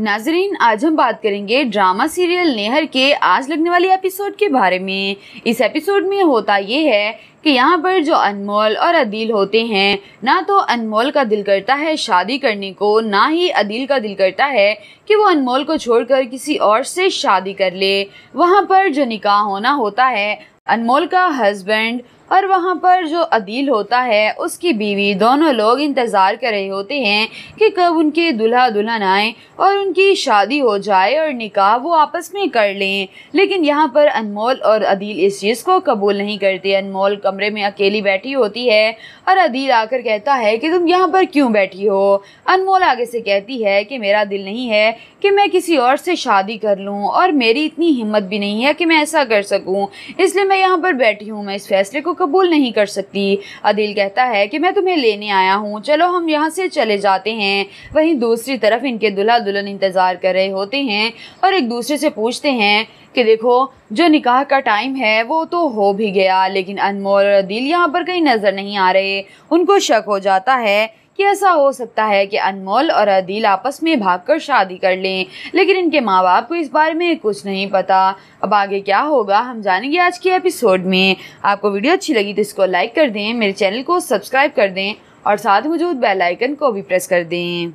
नाजरीन आज हम बात करेंगे ड्रामा सीरियल नेहर के आज लगने वाले एपिसोड के बारे में इस एपिसोड में होता ये है कि यहाँ पर जो अनमोल और अदील होते हैं ना तो अनमोल का दिल करता है शादी करने को ना ही अदील का दिल करता है कि वो अनमोल को छोड़कर किसी और से शादी कर ले वहाँ पर जो निकाह होना होता है अनमोल का हस्बैंड और वहाँ पर जो अदील होता है उसकी बीवी दोनों लोग इंतज़ार कर रहे होते हैं कि कब उनके दुल्हा दुल्हन आए और उनकी शादी हो जाए और निकाह वो आपस में कर लें लेकिन यहाँ पर अनमोल और अदील इस चीज़ को कबूल नहीं करते अनमोल कमरे में अकेली बैठी होती है और अदील आकर कहता है कि तुम यहाँ पर क्यों बैठी हो अनमोल आगे से कहती है कि मेरा दिल नहीं है कि मैं किसी और से शादी कर लूँ और मेरी इतनी हिम्मत भी नहीं है कि मैं ऐसा कर सकूँ इसलिए मैं यहाँ पर बैठी हूँ मैं इस फैसले को कबूल नहीं कर सकती अदिल कहता है कि मैं तुम्हें लेने आया हूँ चलो हम यहाँ से चले जाते हैं वहीं दूसरी तरफ इनके दुल्हा दुल्हन इंतज़ार कर रहे होते हैं और एक दूसरे से पूछते हैं कि देखो जो निकाह का टाइम है वो तो हो भी गया लेकिन अनमोल और अदिल यहाँ पर कहीं नज़र नहीं आ रहे उनको शक हो जाता है कि ऐसा हो सकता है कि अनमोल और अदील आपस में भागकर शादी कर लें लेकिन इनके माँ बाप को इस बारे में कुछ नहीं पता अब आगे क्या होगा हम जानेंगे आज के एपिसोड में आपको वीडियो अच्छी लगी तो इसको लाइक कर दें मेरे चैनल को सब्सक्राइब कर दें और साथ मौजूद बेल आइकन को भी प्रेस कर दें